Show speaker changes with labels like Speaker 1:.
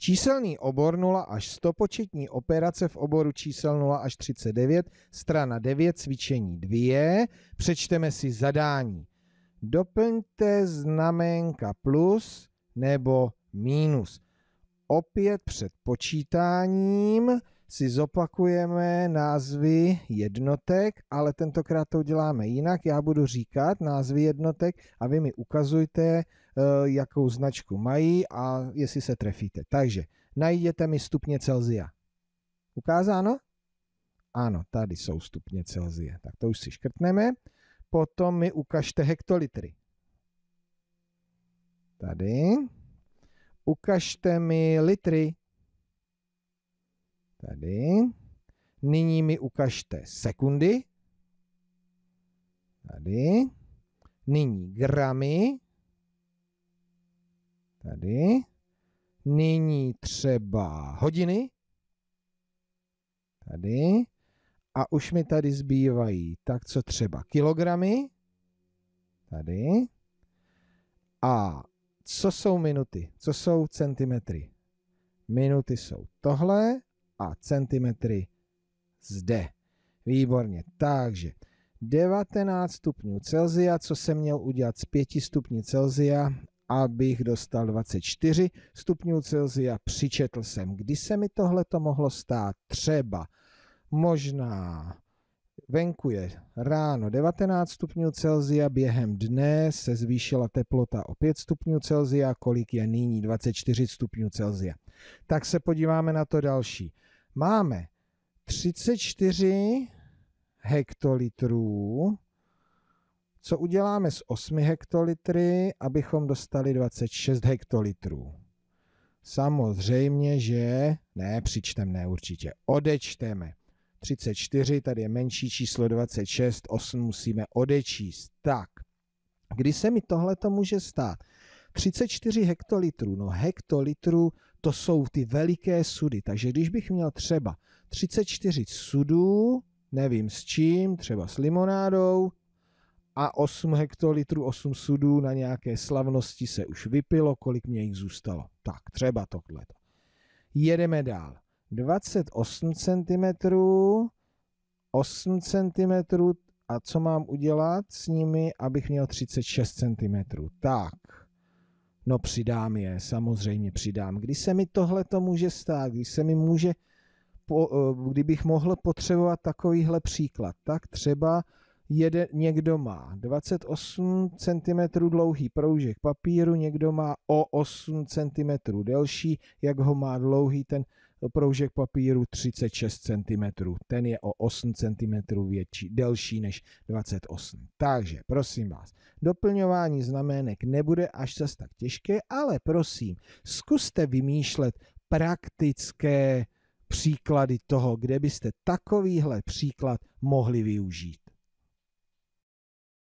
Speaker 1: Číselný obor 0 až 100, početní operace v oboru čísel 0 až 39, strana 9, cvičení 2. Přečteme si zadání. Doplňte znamenka plus nebo minus. Opět před počítáním si zopakujeme názvy jednotek, ale tentokrát to uděláme jinak. Já budu říkat názvy jednotek a vy mi ukazujte, eh, jakou značku mají a jestli se trefíte. Takže najděte mi stupně Celzia. Ukázáno? Ano, tady jsou stupně Celzia. Tak to už si škrtneme. Potom mi ukažte hektolitry. Tady. Ukažte mi litry. Tady. Nyní mi ukažte sekundy. Tady. Nyní gramy. Tady. Nyní třeba hodiny. Tady. A už mi tady zbývají tak, co třeba kilogramy. Tady. A co jsou minuty? Co jsou centimetry? Minuty jsou tohle a centimetry zde. Výborně, takže 19 stupňů Celzia, co jsem měl udělat z 5 stupňů Celzia, abych dostal 24 stupňů Celzia, přičetl jsem, kdy se mi tohle to mohlo stát, třeba možná venku je ráno 19 stupňů Celzia, během dne se zvýšila teplota o 5 stupňů Celzia, kolik je nyní 24 stupňů Celzia. Tak se podíváme na to další máme 34 hektolitrů. Co uděláme s 8 hektolitry, abychom dostali 26 hektolitrů? Samozřejmě, že ne, Přičteme, ne určitě, odečteme. 34, tady je menší číslo 26, 8 musíme odečíst. Tak, kdy se mi tohle to může stát? 34 hektolitrů. No hektolitrů to jsou ty veliké sudy, takže když bych měl třeba 34 sudů, nevím s čím, třeba s limonádou, a 8 hektolitrů, 8 sudů na nějaké slavnosti se už vypilo, kolik mě jich zůstalo. Tak, třeba tohle. Jedeme dál. 28 cm, 8 cm a co mám udělat s nimi, abych měl 36 cm. Tak, No přidám je, samozřejmě přidám. Kdy se mi tohle to může stát, kdy se mi může, po, eh, kdybych mohl potřebovat takovýhle příklad, tak třeba jede, někdo má 28 cm dlouhý proužek papíru, někdo má o 8 cm delší, jak ho má dlouhý ten proužek papíru 36 cm. Ten je o 8 cm větší, delší než 28. Takže prosím vás, doplňování znamének nebude až zas tak těžké, ale prosím, zkuste vymýšlet praktické příklady toho, kde byste takovýhle příklad mohli využít.